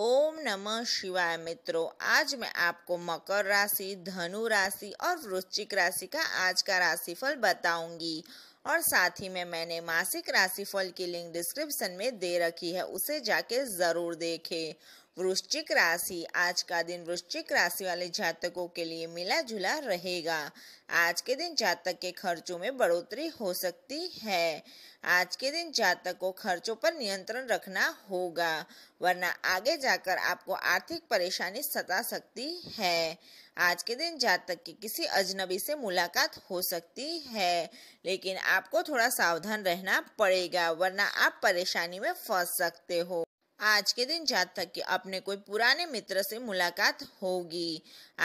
ओम नमः शिवाय मित्रों आज मैं आपको मकर राशि धनु राशि और वृश्चिक राशि का आज का राशिफल बताऊंगी और साथ ही में मैंने मासिक राशिफल की लिंक डिस्क्रिप्शन में दे रखी है उसे जाके जरूर देखें वृश्चिक राशि आज का दिन वृश्चिक राशि वाले जातकों के लिए मिला जुला रहेगा आज के दिन जातक के खर्चों में बढ़ोतरी हो सकती है आज के दिन जातक को खर्चों पर नियंत्रण रखना होगा वरना आगे जाकर आपको आर्थिक परेशानी सता सकती है आज के दिन जातक की किसी अजनबी से मुलाकात हो सकती है लेकिन आपको थोड़ा सावधान रहना पड़ेगा वरना आप परेशानी में फंस सकते हो आज के दिन जातक की अपने कोई पुराने मित्र से मुलाकात होगी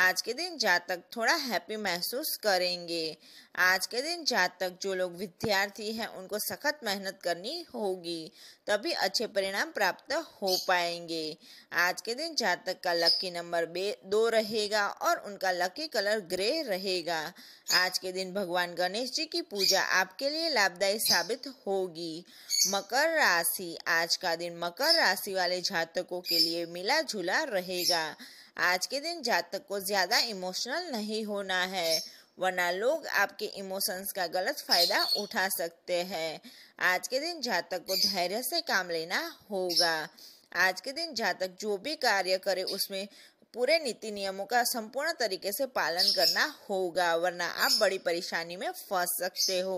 आज के दिन जातक थोड़ा हैप्पी महसूस करेंगे आज के दिन जातक जो लोग विद्यार्थी हैं उनको सख्त मेहनत करनी होगी तभी अच्छे परिणाम प्राप्त हो पाएंगे आज के दिन जातक का लकी नंबर बे दो रहेगा और उनका लकी कलर ग्रे रहेगा आज के दिन भगवान गणेश जी की पूजा आपके लिए लाभदायी साबित होगी मकर राशि आज का दिन मकर राशि राशि वाले जातकों के लिए मिला जुला रहेगा आज के दिन जातक को ज़्यादा इमोशनल नहीं होना है वरना लोग आपके इमोशंस का गलत फायदा उठा सकते हैं आज के दिन जातक को धैर्य से काम लेना होगा आज के दिन जातक जो भी कार्य करे उसमें पूरे नीति नियमों का संपूर्ण तरीके से पालन करना होगा वरना आप बड़ी परेशानी में फंस सकते हो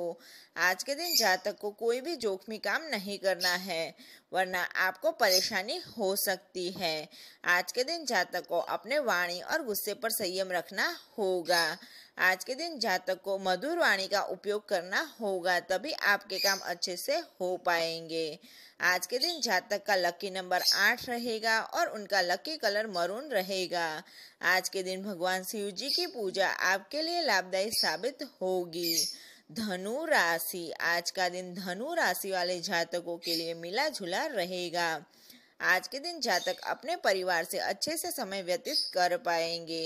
आज के दिन जातक को कोई भी जोखमी काम नहीं करना है वरना आपको परेशानी हो सकती है आज के दिन जातक को अपने वाणी और गुस्से पर संयम रखना होगा आज के दिन जातक को मधुर वाणी का उपयोग करना होगा तभी आपके काम अच्छे से हो पाएंगे आज के दिन जातक का लकी नंबर आठ रहेगा और उनका लकी कलर मरून रहेगा आज के दिन भगवान शिव जी की पूजा आपके लिए लाभदायी साबित होगी धनु राशि आज का दिन धनु राशि वाले जातकों के लिए मिला जुला रहेगा आज के दिन जातक अपने परिवार से अच्छे से समय व्यतीत कर पाएंगे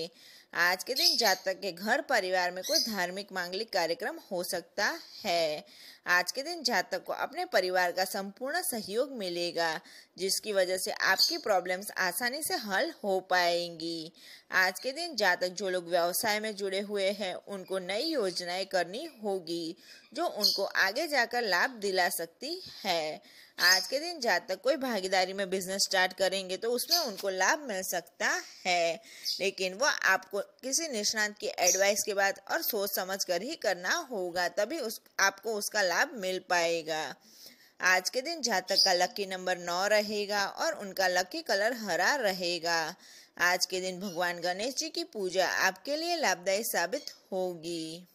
आज के दिन जातक के घर परिवार में कोई धार्मिक मांगलिक कार्यक्रम हो सकता है आज के दिन जातक को अपने परिवार का संपूर्ण सहयोग मिलेगा जिसकी वजह से आपकी प्रॉब्लम्स आसानी से हल हो पाएंगी आज के दिन जातक जो लोग व्यवसाय में जुड़े हुए हैं उनको नई योजनाएं करनी होगी जो उनको आगे जाकर लाभ दिला सकती है आज के दिन जातक कोई भागीदारी में बिजनेस स्टार्ट करेंगे तो उसमें उनको लाभ मिल सकता है लेकिन वो आपको किसी निष्णांत की एडवाइस के बाद और सोच समझ कर ही करना होगा तभी उस आपको उसका लाभ मिल पाएगा आज के दिन जातक का लकी नंबर नौ रहेगा और उनका लकी कलर हरा रहेगा आज के दिन भगवान गणेश जी की पूजा आपके लिए लाभदायी साबित होगी